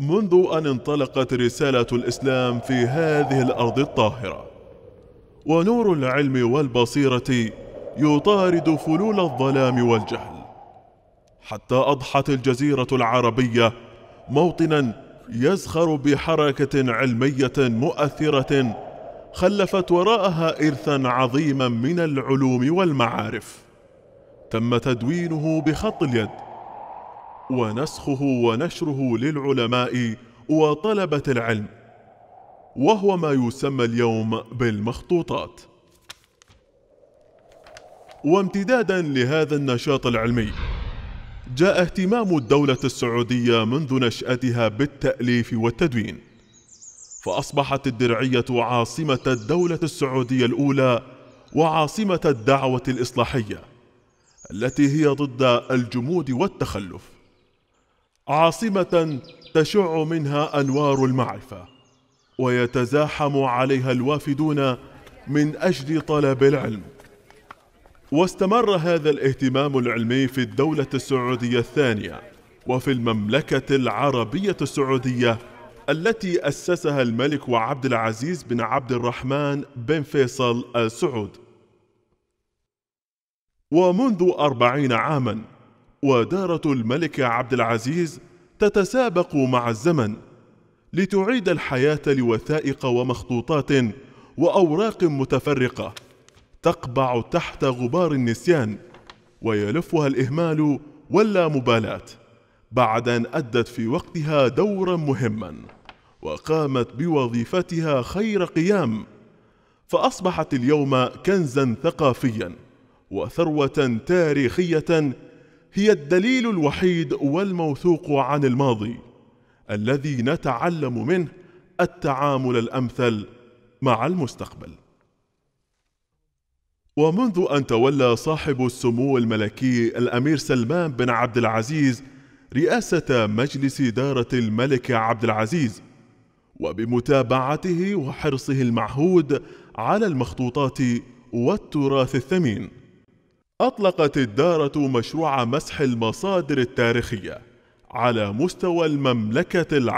منذ أن انطلقت رسالة الإسلام في هذه الأرض الطاهرة ونور العلم والبصيرة يطارد فلول الظلام والجهل حتى أضحت الجزيرة العربية موطنا يزخر بحركة علمية مؤثرة خلفت وراءها إرثا عظيما من العلوم والمعارف تم تدوينه بخط اليد ونسخه ونشره للعلماء وطلبة العلم وهو ما يسمى اليوم بالمخطوطات وامتدادا لهذا النشاط العلمي جاء اهتمام الدولة السعودية منذ نشأتها بالتأليف والتدوين فأصبحت الدرعية عاصمة الدولة السعودية الأولى وعاصمة الدعوة الإصلاحية التي هي ضد الجمود والتخلف عاصمة تشع منها أنوار المعرفة ويتزاحم عليها الوافدون من أجل طلب العلم واستمر هذا الاهتمام العلمي في الدولة السعودية الثانية وفي المملكة العربية السعودية التي أسسها الملك وعبد العزيز بن عبد الرحمن بن فيصل آل سعود ومنذ أربعين عاماً ودارة الملك عبد العزيز تتسابق مع الزمن لتعيد الحياة لوثائق ومخطوطات وأوراق متفرقة تقبع تحت غبار النسيان ويلفها الإهمال واللامبالاة بعد أن أدت في وقتها دورا مهما وقامت بوظيفتها خير قيام فأصبحت اليوم كنزا ثقافيا وثروة تاريخية هي الدليل الوحيد والموثوق عن الماضي الذي نتعلم منه التعامل الأمثل مع المستقبل ومنذ أن تولى صاحب السمو الملكي الأمير سلمان بن عبد العزيز رئاسة مجلس إدارة الملك عبد العزيز وبمتابعته وحرصه المعهود على المخطوطات والتراث الثمين أطلقت الدارة مشروع مسح المصادر التاريخية على مستوى المملكة العامة